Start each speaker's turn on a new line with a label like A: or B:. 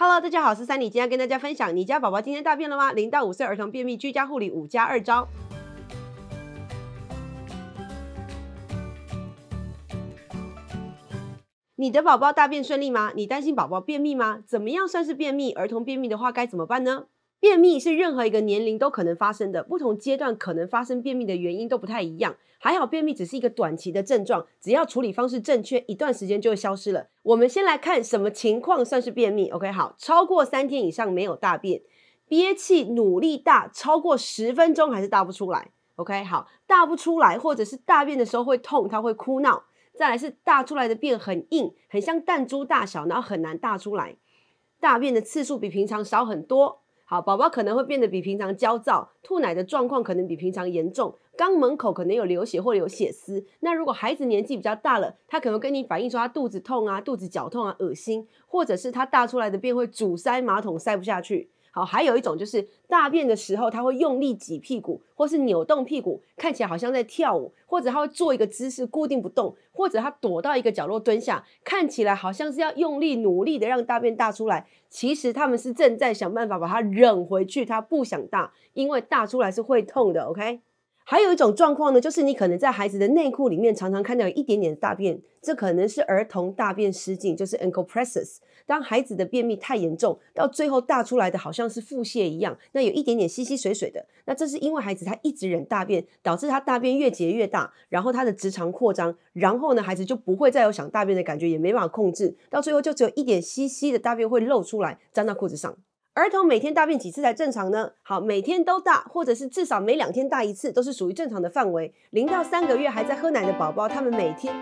A: Hello，大家好，我是三里，今天跟大家分享，你家宝宝今天大便了吗？零到五岁儿童便秘居家护理五加二招。你的宝宝大便顺利吗？你担心宝宝便秘吗？怎么样算是便秘？儿童便秘的话该怎么办呢？便秘是任何一个年龄都可能发生的，不同阶段可能发生便秘的原因都不太一样。还好便秘只是一个短期的症状，只要处理方式正确，一段时间就会消失了。我们先来看什么情况算是便秘？OK，好，超过三天以上没有大便，憋气努力大超过十分钟还是大不出来。OK，好，大不出来，或者是大便的时候会痛，他会哭闹。再来是大出来的便很硬，很像弹珠大小，然后很难大出来。大便的次数比平常少很多。好，宝宝可能会变得比平常焦躁，吐奶的状况可能比平常严重，肛门口可能有流血或者有血丝。那如果孩子年纪比较大了，他可能跟你反映说他肚子痛啊，肚子绞痛啊，恶心，或者是他大出来的便会阻塞马桶，塞不下去。好，还有一种就是大便的时候，他会用力挤屁股，或是扭动屁股，看起来好像在跳舞；或者他会做一个姿势固定不动，或者他躲到一个角落蹲下，看起来好像是要用力努力的让大便大出来。其实他们是正在想办法把它忍回去，他不想大，因为大出来是会痛的。OK。还有一种状况呢，就是你可能在孩子的内裤里面常常看到有一点点的大便，这可能是儿童大便失禁，就是 e n c o p r e s e s 当孩子的便秘太严重，到最后大出来的好像是腹泻一样，那有一点点稀稀水水的，那这是因为孩子他一直忍大便，导致他大便越结越大，然后他的直肠扩张，然后呢，孩子就不会再有想大便的感觉，也没办法控制，到最后就只有一点稀稀的大便会漏出来，粘到裤子上。儿童每天大便几次才正常呢？好，每天都大，或者是至少每两天大一次，都是属于正常的范围。零到三个月还在喝奶的宝宝，他们每天。